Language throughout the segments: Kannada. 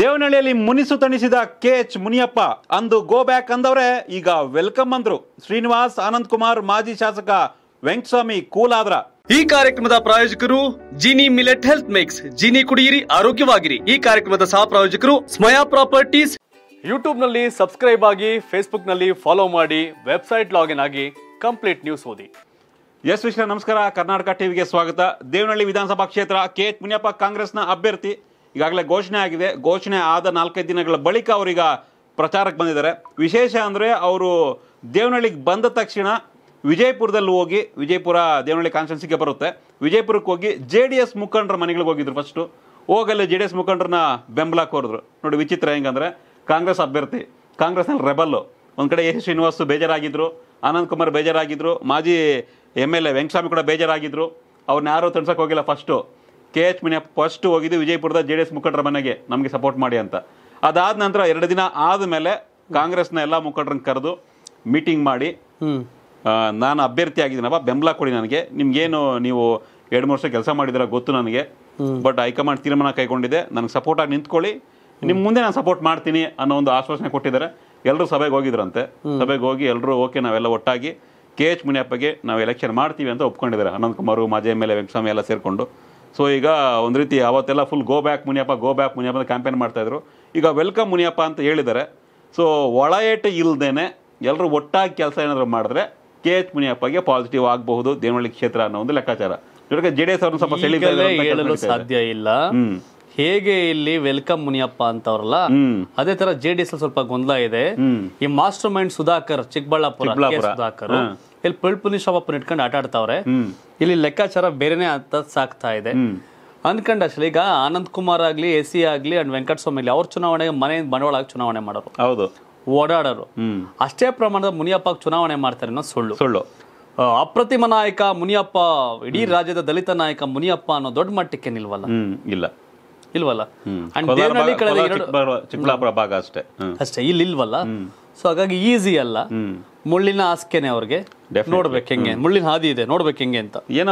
ದೇವನಹಳ್ಳಿಯಲ್ಲಿ ಮುನಿಸು ತಣಿಸಿದ ಕೆ ಎಚ್ ಮುನಿಯಪ್ಪ ಅಂದು ಗೋ ಬ್ಯಾಕ್ ಅಂದವರೇ ಈಗ ವೆಲ್ಕಮ್ ಅಂದ್ರು ಶ್ರೀನಿವಾಸ್ ಆನಂದ್ ಕುಮಾರ್ ಮಾಜಿ ಶಾಸಕ ವೆಂಕಟಸ್ವಾಮಿ ಆದ್ರ ಈ ಕಾರ್ಯಕ್ರಮದ ಪ್ರಾಯೋಜಕರು Jini millet health mix Jini ಕುಡಿಯಿರಿ ಆರೋಗ್ಯವಾಗಿರಿ ಈ ಕಾರ್ಯಕ್ರಮದ ಸಹ ಪ್ರಾಯೋಜಕರು ಸ್ಮಯಾ ಪ್ರಾಪರ್ಟೀಸ್ ಯೂಟ್ಯೂಬ್ ನಲ್ಲಿ ಸಬ್ಸ್ಕ್ರೈಬ್ ಆಗಿ ಫೇಸ್ಬುಕ್ ನಲ್ಲಿ ಫಾಲೋ ಮಾಡಿ ವೆಬ್ಸೈಟ್ ಲಾಗಿನ್ ಆಗಿ ಕಂಪ್ಲೀಟ್ ನ್ಯೂಸ್ ಓದಿ ಎಸ್ ವಿಶ್ವ ನಮಸ್ಕಾರ ಕರ್ನಾಟಕ ಟಿವಿಗೆ ಸ್ವಾಗತ ದೇವನಹಳ್ಳಿ ವಿಧಾನಸಭಾ ಕ್ಷೇತ್ರ ಕೆ ಎಚ್ ಮುನಿಯಪ್ಪ ಕಾಂಗ್ರೆಸ್ನ ಅಭ್ಯರ್ಥಿ ಈಗಾಗಲೇ ಘೋಷಣೆ ಆಗಿದೆ ಘೋಷಣೆ ಆದ ನಾಲ್ಕೈದು ದಿನಗಳ ಬಳಿಕ ಅವರೀಗ ಪ್ರಚಾರಕ್ಕೆ ಬಂದಿದ್ದಾರೆ ವಿಶೇಷ ಅಂದರೆ ಅವರು ದೇವನಹಳ್ಳಿಗೆ ಬಂದ ತಕ್ಷಣ ವಿಜಯಪುರದಲ್ಲಿ ಹೋಗಿ ವಿಜಯಪುರ ದೇವನಹಳ್ಳಿ ಕಾನ್ಸ್ಟೆನ್ಸಿಗೆ ಬರುತ್ತೆ ವಿಜಯಪುರಕ್ಕೆ ಹೋಗಿ ಜೆ ಡಿ ಎಸ್ ಮುಖಂಡರ ಮನೆಗಳಿಗೆ ಹೋಗಿದ್ರು ಫಸ್ಟು ಹೋಗಲ್ಲಿ ಜೆ ಡಿ ಎಸ್ ಮುಖಂಡರನ್ನ ಬೆಂಬಲ ಕೋರಿದ್ರು ನೋಡಿ ವಿಚಿತ್ರ ಹೆಂಗಂದರೆ ಕಾಂಗ್ರೆಸ್ ಅಭ್ಯರ್ಥಿ ಕಾಂಗ್ರೆಸ್ನಲ್ಲಿ ರೆಬಲ್ಲು ಒಂದು ಕಡೆ ಎ ಶ್ರೀನಿವಾಸ್ ಬೇಜಾರಾಗಿದ್ದರು ಆನಂದ್ ಕುಮಾರ್ ಬೇಜಾರಾಗಿದ್ದರು ಮಾಜಿ ಎಮ್ ಎಲ್ ಎ ವೆಂಕಸ್ವಾಮಿ ಕೂಡ ಬೇಜಾರಾಗಿದ್ದರು ಅವ್ರನ್ನ ಯಾರೂ ತಣ್ಸೋಕೆ ಹೋಗಿಲ್ಲ first K H Muniyappa first ಹೋಗಿದ್ದು ವಿಜಯಪುರದ ಜೆ ಡಿ ಎಸ್ ಮುಖಂಡರ ಮನೆಗೆ ನಮಗೆ ಸಪೋರ್ಟ್ ಮಾಡಿ ಅಂತ ಅದಾದ ನಂತರ ಎರಡು ದಿನ ಆದಮೇಲೆ ಕಾಂಗ್ರೆಸ್ನ ಎಲ್ಲ ಮುಖಂಡರನ್ನ ಕರೆದು ಮೀಟಿಂಗ್ ಮಾಡಿ ನಾನು ಅಭ್ಯರ್ಥಿ ಆಗಿದ್ದೀನಪ್ಪ ಬೆಂಬಲ ಕೊಡಿ ನನಗೆ ನಿಮ್ಗೇನು ನೀವು ಎರಡು ಮೂರು ವರ್ಷ ಕೆಲಸ ಮಾಡಿದಿರ ಗೊತ್ತು ನನಗೆ ಬಟ್ ಹೈಕಮಾಂಡ್ ತೀರ್ಮಾನ ಕೈಗೊಂಡಿದೆ ನನಗೆ ಸಪೋರ್ಟ್ ಆಗಿ ನಿಂತ್ಕೊಳ್ಳಿ ನಿಮ್ಮ ಮುಂದೆ ನಾನು ಸಪೋರ್ಟ್ ಮಾಡ್ತೀನಿ ಅನ್ನೋ ಒಂದು ಆಶ್ವಾಸನೆ ಕೊಟ್ಟಿದ್ದಾರೆ ಎಲ್ಲರೂ ಸಭೆಗೆ ಹೋಗಿದ್ರಂತೆ ಸಭೆಗೆ ಹೋಗಿ ಎಲ್ಲರೂ ಓಕೆ ನಾವೆಲ್ಲ ಒಟ್ಟಾಗಿ ಕೆ ಎಚ್ ಮುನಿಯಪ್ಪಗೆ ನಾವು ಎಲೆಕ್ಷನ್ ಮಾಡ್ತೀವಿ ಅಂತ ಒಪ್ಕೊಂಡಿದ್ದಾರೆ ಅನಂತ್ ಕುಮಾರ್ ಮಾಜಿ ಎಮ್ ಎಲ್ ಎ ಎಲ್ಲ ಸೇರಿಕೊಂಡು ಸೊ ಈಗ ಒಂದು ರೀತಿ ಅವತ್ತೆಲ್ಲ full go back Muniyappa go back Muniyappa ಅಂತ ಕ್ಯಾಂಪೇನ್ ಮಾಡ್ತಾಯಿದ್ರು ಈಗ ವೆಲ್ಕಮ್ ಮುನಿಯಪ್ಪ ಅಂತ ಹೇಳಿದ್ದಾರೆ ಸೊ ಒಳ ಏಟು ಇಲ್ಲದೇ ಎಲ್ಲರೂ ಒಟ್ಟಾಗಿ ಕೆಲಸ ಏನಾದರೂ ಮಾಡಿದ್ರೆ ಕೆ ಎಚ್ ಮುನಿಯಪ್ಪಗೆ ಪಾಸಿಟಿವ್ ಆಗಬಹುದು ದೇವನಹಳ್ಳಿ ಕ್ಷೇತ್ರ ಅನ್ನೋ ಒಂದು ಲೆಕ್ಕಾಚಾರ ಜೊತೆಗೆ ಜೆ ಡಿ ಎಸ್ ಅವ್ರನ್ನ ಸ್ವಲ್ಪ ಹೇಳಲು ಸಾಧ್ಯ ಇಲ್ಲ ಹೇಗೆ ಇಲ್ಲಿ ವೆಲ್ಕಮ್ ಮುನಿಯಪ್ಪ ಅಂತವ್ರಲ್ಲ ಅದೇ ತರ ಜೆ ಡಿ ಎಸ್ ಸ್ವಲ್ಪ ಗೊಂದಲ ಇದೆ ಈ ಮಾಸ್ಟರ್ ಮೈಂಡ್ ಸುಧಾಕರ್ ಚಿಕ್ಕಬಳ್ಳಾಪುರ ಸುಧಾಕರ್ ಇಲ್ಲಿ ಪಿಳ್ಪುನಿ ಶಾಪ್ ಇಟ್ಕೊಂಡು ಆಟ ಆಡ್ತಾವ್ರೆ ಇಲ್ಲಿ ಲೆಕ್ಕಾಚಾರ ಬೇರೆನೇ ಅಂತ ಸಾಕ್ತಾ ಇದೆ ಅನ್ಕೊಂಡ ಅಷ್ಟೇ ಈಗ ಆನಂದ್ ಕುಮಾರ್ ಆಗಲಿ ಎ ಸಿ ಆಗಲಿ ಅಂಡ್ ವೆಂಕಟಸ್ವಾಮಿ ಇಲ್ಲಿ ಅವ್ರ ಚುನಾವಣೆಗೆ ಮನೆ ಬಂಡವಾಳ ಚುನಾವಣೆ ಮಾಡೋರು ಹೌದು ಓಡಾಡೋರು ಅಷ್ಟೇ ಪ್ರಮಾಣದ ಮುನಿಯಪ್ಪ ಚುನಾವಣೆ ಮಾಡ್ತಾರೆ ಅನ್ನೋ ಸುಳ್ಳು ಸುಳ್ಳು ಅಪ್ರತಿಮ ನಾಯಕ ಮುನಿಯಪ್ಪ ಇಡೀ ರಾಜ್ಯದ ದಲಿತ ನಾಯಕ ಮುನಿಯಪ್ಪ ಅನ್ನೋ ದೊಡ್ಡ ಮಟ್ಟಕ್ಕೆ ನಿಲ್ವಲ್ಲ ಇಲ್ಲ ಇಲ್ವಲ್ಲ ದೇವನಹಳ್ಳಿ ಕಡೆ ಭಾಗ ಅಷ್ಟೇ ಅಷ್ಟೇ ಇಲ್ಲಿ ಇಲ್ವಲ್ಲ ಸೊ ಹಾಗಾಗಿ ಈಸಿ ಅಲ್ಲ ಮುಳ್ಳಿನ ಆಸ್ಕೇನೇ ಅವರಿಗೆ ನೋಡ್ಬೇಕು ಹೆಂಗೆ ಮುಳ್ಳಿನ ಹಾದಿ ಇದೆ ನೋಡ್ಬೇಕು ಹೆಂಗೆ ಅಂತ ಏನ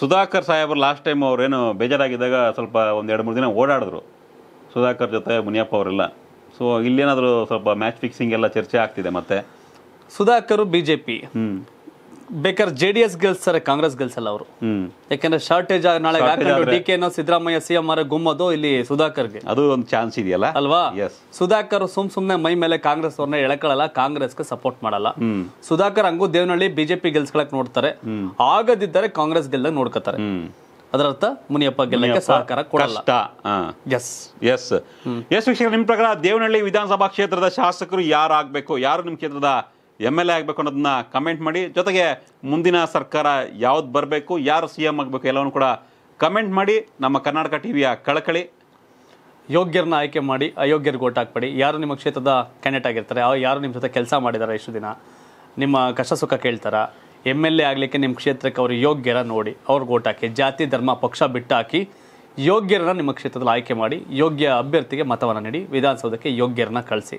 ಸುದಾಕರ್ ಸಾಹೇಬ್ರು लास्ट ಟೈಮ್ ಅವರು ಏನು ಬೇಜಾರಾಗಿ ಇದ್ದಾಗ ಸ್ವಲ್ಪ ಒಂದೆರಡು ಮೂರು ದಿನ ಓಡાડಿದ್ರು ಸುದಾಕರ್ ಜೊತೆ ಮುನಿಯಪ್ಪ ಅವರೇಲ್ಲ ಸೋ ಇಲ್ಲಿ ಏನಾದರೂ ಸ್ವಲ್ಪ ಮ್ಯಾಚ್ ಫಿಕ್ಷಿಂಗ್ ಎಲ್ಲಾ ಚರ್ಚೆ ಆಗ್ತಿದೆ ಮತ್ತೆ ಸುದಾಕರ್ ಬಿಜೆಪಿ ಬೇಕಾದ್ರೆ ಜೆ ಡಿ ಎಸ್ ಗೆಲ್ಸ್ತಾರೆ ಕಾಂಗ್ರೆಸ್ ಗೆಲ್ಸಲ್ಲ ಅವರು ಯಾಕಂದ್ರೆ ಶಾರ್ಟೇಜ್ ನಾಳೆ ಡಿ ಕೆ ಸಿದ್ದರಾಮಯ್ಯ ಸಿಎಂ ಆರ್ ಗುಮ್ಮೋದು ಇಲ್ಲಿ ಸುಧಾಕರ್ಗೆ ಅದು ಒಂದು ಚಾನ್ಸ್ ಇದೆಯಲ್ಲ ಅಲ್ವಾ ಸುಧಾಕರ್ ಸುಮ್ ಸುಮ್ನೆ ಮೈ ಮೇಲೆ ಕಾಂಗ್ರೆಸ್ ಅವ್ರನ್ನ ಎಳಕೊಳ್ಳಲ್ಲ ಗೆ ಸಪೋರ್ಟ್ ಮಾಡಲ್ಲ ಸುಧಾಕರ್ ಹಂಗೂ ದೇವನಹಳ್ಳಿ ಬಿಜೆಪಿ ಗೆಲ್ಸ್ಕೊಳಕ್ ನೋಡ್ತಾರೆ ಆಗದಿದ್ದರೆ ಕಾಂಗ್ರೆಸ್ ಗೆಲ್ಲ ನೋಡ್ಕೋತಾರೆ ಅದರರ್ಥ ಮುನಿಯಪ್ಪ ಗೆಲ್ಲಕ್ಕೆ ಸಹಕಾರ ಕೊಡಲ್ಲ ಎಸ್ ಎಸ್ ಎಸ್ ನಿಮ್ಮ ಪ್ರಕಾರ ದೇವನಹಳ್ಳಿ ವಿಧಾನಸಭಾ ಕ್ಷೇತ್ರದ ಶಾಸಕರು ಯಾರಾಗಬೇಕು ಯಾರು ನಿಮ್ಮ ಕ್ಷೇತ್ರದ ಎಮ್ ಎಲ್ ಎ ಆಗಬೇಕು ಅನ್ನೋದನ್ನ ಕಮೆಂಟ್ ಮಾಡಿ ಜೊತೆಗೆ ಮುಂದಿನ ಸರ್ಕಾರ ಯಾವ್ದು ಬರಬೇಕು ಯಾರು ಸಿ ಎಂ ಆಗಬೇಕು ಎಲ್ಲವನ್ನು ಕೂಡ ಕಮೆಂಟ್ ಮಾಡಿ ನಮ್ಮ ಕರ್ನಾಟಕ ಟಿ ವಿಯ ಕಳಕಳಿ ಯೋಗ್ಯರನ್ನ ಆಯ್ಕೆ ಮಾಡಿ ಅಯೋಗ್ಯರಿಗೆ ಓಟ್ ಹಾಕ್ಬೇಡಿ ಯಾರು ನಿಮ್ಮ ಕ್ಷೇತ್ರದ ಕ್ಯಾಂಡಿಡೇಟ್ ಆಗಿರ್ತಾರೆ ಯಾರು ನಿಮ್ಮ ಜೊತೆ ಕೆಲಸ ಮಾಡಿದ್ದಾರೆ ಇಷ್ಟು ದಿನ ನಿಮ್ಮ ಕಷ್ಟ ಸುಖ ಕೇಳ್ತಾರಾ ಎಮ್ ಎಲ್ ಎ ಆಗಲಿಕ್ಕೆ ನಿಮ್ಮ ಕ್ಷೇತ್ರಕ್ಕೆ ಅವರು ಯೋಗ್ಯರ ನೋಡಿ ಅವ್ರಿಗೆ ಓಟ್ ಹಾಕಿ ಜಾತಿ ಧರ್ಮ ಪಕ್ಷ ಬಿಟ್ಟು ಹಾಕಿ ಯೋಗ್ಯರನ್ನ ನಿಮ್ಮ ಕ್ಷೇತ್ರದಲ್ಲಿ ಆಯ್ಕೆ ಮಾಡಿ ಯೋಗ್ಯ ಅಭ್ಯರ್ಥಿಗೆ ಮತವನ್ನು ನೀಡಿ ವಿಧಾನಸೌಧಕ್ಕೆ ಯೋಗ್ಯರನ್ನ ಕಳಿಸಿ